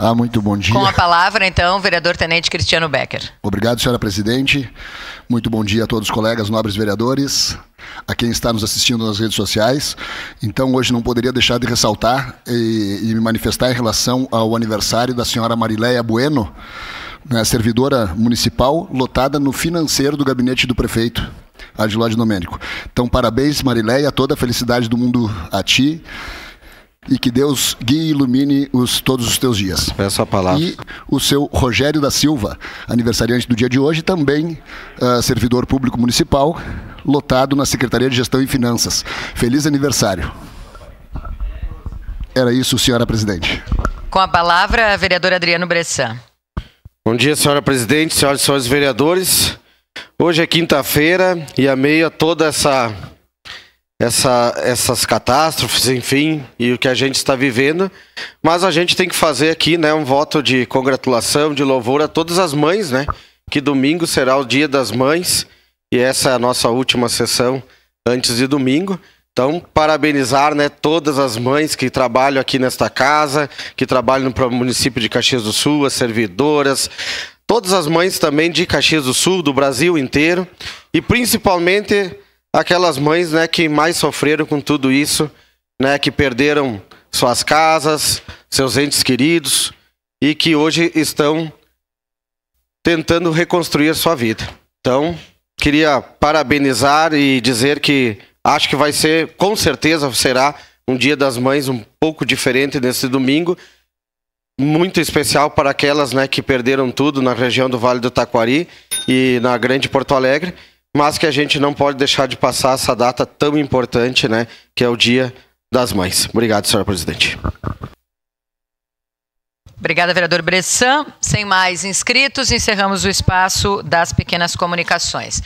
Ah, muito bom dia. Com a palavra, então, vereador Tenente Cristiano Becker. Obrigado, senhora presidente. Muito bom dia a todos os colegas, nobres vereadores, a quem está nos assistindo nas redes sociais. Então, hoje não poderia deixar de ressaltar e, e me manifestar em relação ao aniversário da senhora Marileia Bueno, né, servidora municipal, lotada no financeiro do gabinete do prefeito. Adiló de Domênico. Então, parabéns, Marileia, toda a felicidade do mundo a ti e que Deus guie e ilumine os, todos os teus dias. a palavra. E o seu Rogério da Silva, aniversariante do dia de hoje, também uh, servidor público municipal, lotado na Secretaria de Gestão e Finanças. Feliz aniversário. Era isso, senhora presidente. Com a palavra, a vereadora Adriano Bressan. Bom dia, senhora presidente, senhoras e senhores vereadores. Hoje é quinta-feira e a meia toda essa essa, essas catástrofes, enfim, e o que a gente está vivendo. Mas a gente tem que fazer aqui né, um voto de congratulação, de louvor a todas as mães, né? Que domingo será o Dia das Mães e essa é a nossa última sessão antes de domingo. Então, parabenizar né, todas as mães que trabalham aqui nesta casa, que trabalham no município de Caxias do Sul, as servidoras, todas as mães também de Caxias do Sul, do Brasil inteiro, e principalmente aquelas mães né, que mais sofreram com tudo isso, né, que perderam suas casas, seus entes queridos e que hoje estão tentando reconstruir sua vida. Então, queria parabenizar e dizer que acho que vai ser, com certeza será, um Dia das Mães um pouco diferente nesse domingo, muito especial para aquelas né, que perderam tudo na região do Vale do Taquari e na Grande Porto Alegre mas que a gente não pode deixar de passar essa data tão importante, né, que é o Dia das Mães. Obrigado, senhora presidente. Obrigada, vereador Bressan. Sem mais inscritos, encerramos o espaço das pequenas comunicações.